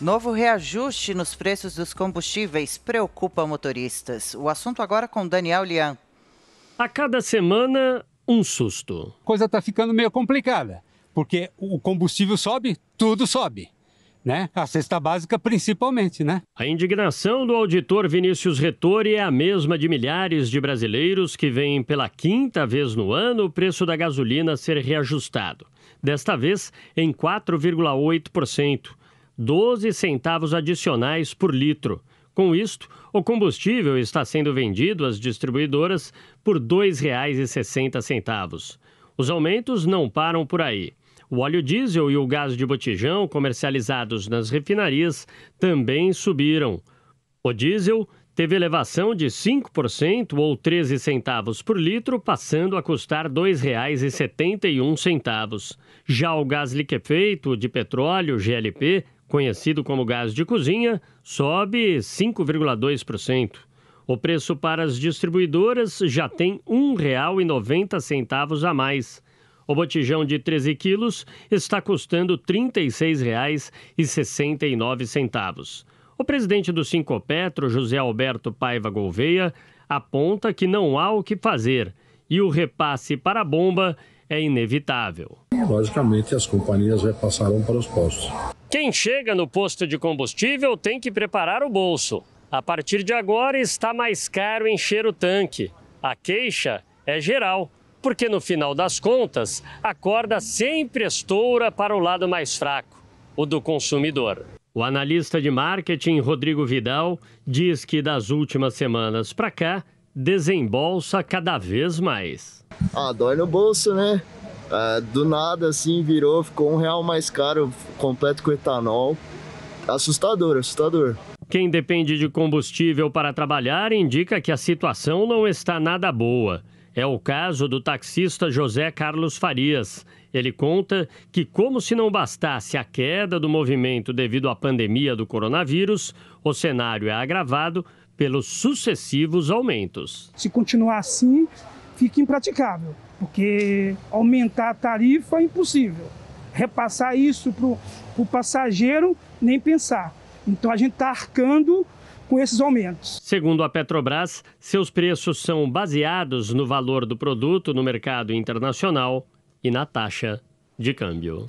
Novo reajuste nos preços dos combustíveis preocupa motoristas. O assunto agora com Daniel Lian. A cada semana, um susto. A coisa está ficando meio complicada, porque o combustível sobe, tudo sobe. Né? A cesta básica principalmente, né? A indignação do auditor Vinícius Retori é a mesma de milhares de brasileiros que veem pela quinta vez no ano o preço da gasolina ser reajustado. Desta vez em 4,8%. 12 centavos adicionais por litro. Com isto, o combustível está sendo vendido às distribuidoras por R$ 2,60. Os aumentos não param por aí. O óleo diesel e o gás de botijão comercializados nas refinarias também subiram. O diesel teve elevação de 5% ou 13 centavos por litro, passando a custar R$ 2,71. Já o gás liquefeito de petróleo, GLP, conhecido como gás de cozinha, sobe 5,2%. O preço para as distribuidoras já tem R$ 1,90 a mais. O botijão de 13 quilos está custando R$ 36,69. O presidente do Sincopetro, José Alberto Paiva Gouveia, aponta que não há o que fazer e o repasse para a bomba é inevitável. Logicamente, as companhias repassarão para os postos. Quem chega no posto de combustível tem que preparar o bolso. A partir de agora está mais caro encher o tanque. A queixa é geral, porque no final das contas, a corda sempre estoura para o lado mais fraco, o do consumidor. O analista de marketing Rodrigo Vidal diz que das últimas semanas para cá, desembolsa cada vez mais. Ah, dói no bolso, né? Uh, do nada, assim, virou, ficou um real mais caro, completo com etanol. Assustador, assustador. Quem depende de combustível para trabalhar indica que a situação não está nada boa. É o caso do taxista José Carlos Farias. Ele conta que, como se não bastasse a queda do movimento devido à pandemia do coronavírus, o cenário é agravado pelos sucessivos aumentos. Se continuar assim, fica impraticável, porque aumentar a tarifa é impossível. Repassar isso para o passageiro, nem pensar. Então a gente está arcando com esses aumentos. Segundo a Petrobras, seus preços são baseados no valor do produto no mercado internacional e na taxa de câmbio.